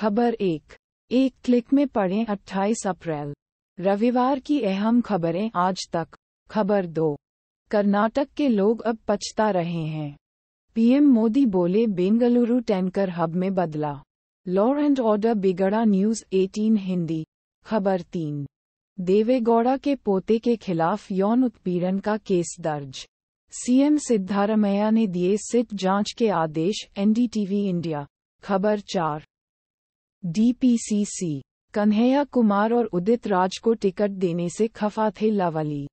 खबर एक एक क्लिक में पढ़ें 28 अप्रैल रविवार की अहम खबरें आज तक खबर दो कर्नाटक के लोग अब पछता रहे हैं पीएम मोदी बोले बेंगलुरु टैंकर हब में बदला लॉ एंड ऑर्डर बिगड़ा न्यूज 18 हिंदी खबर तीन देवेगौड़ा के पोते के खिलाफ यौन उत्पीड़न का केस दर्ज सीएम सिद्धारमैया ने दिए सिट जांच के आदेश एनडीटीवी इंडिया खबर चार डीपीसीसी कन्हैया कुमार और उदित राज को टिकट देने से खफा थे लावाली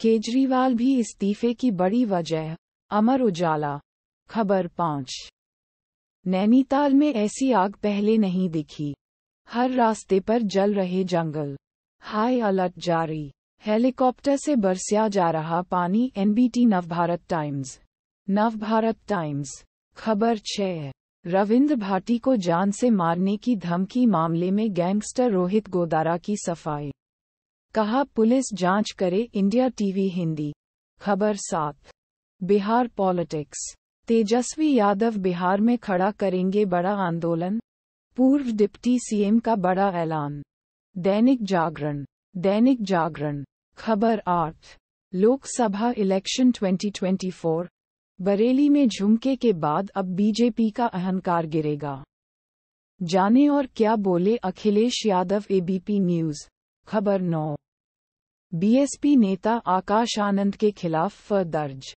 केजरीवाल भी इस्तीफे की बड़ी वजह अमर उजाला खबर पांच नैनीताल में ऐसी आग पहले नहीं दिखी हर रास्ते पर जल रहे जंगल हाई अलर्ट जारी हेलीकॉप्टर से बरसिया जा रहा पानी NBT Navbharat times Navbharat times खबर छह रविंद्र भाटी को जान से मारने की धमकी मामले में गैंगस्टर रोहित गोदारा की सफाई कहा पुलिस जांच करे इंडिया टीवी हिंदी खबर सात बिहार पॉलिटिक्स तेजस्वी यादव बिहार में खड़ा करेंगे बड़ा आंदोलन पूर्व डिप्टी सीएम का बड़ा ऐलान दैनिक जागरण दैनिक जागरण खबर आठ लोकसभा इलेक्शन 2024 बरेली में झुमके के बाद अब बीजेपी का अहंकार गिरेगा जाने और क्या बोले अखिलेश यादव एबीपी न्यूज खबर नौ बीएसपी नेता आकाश आनंद के खिलाफ फ दर्ज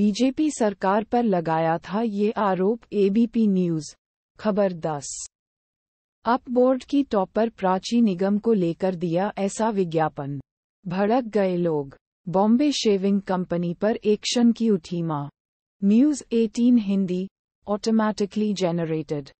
बीजेपी सरकार पर लगाया था ये आरोप एबीपी न्यूज खबर दस अप बोर्ड की टॉपर प्राची निगम को लेकर दिया ऐसा विज्ञापन भड़क गए लोग बॉम्बे शेविंग कंपनी पर एक्शन की उठी मां Muse 18 Hindi automatically generated.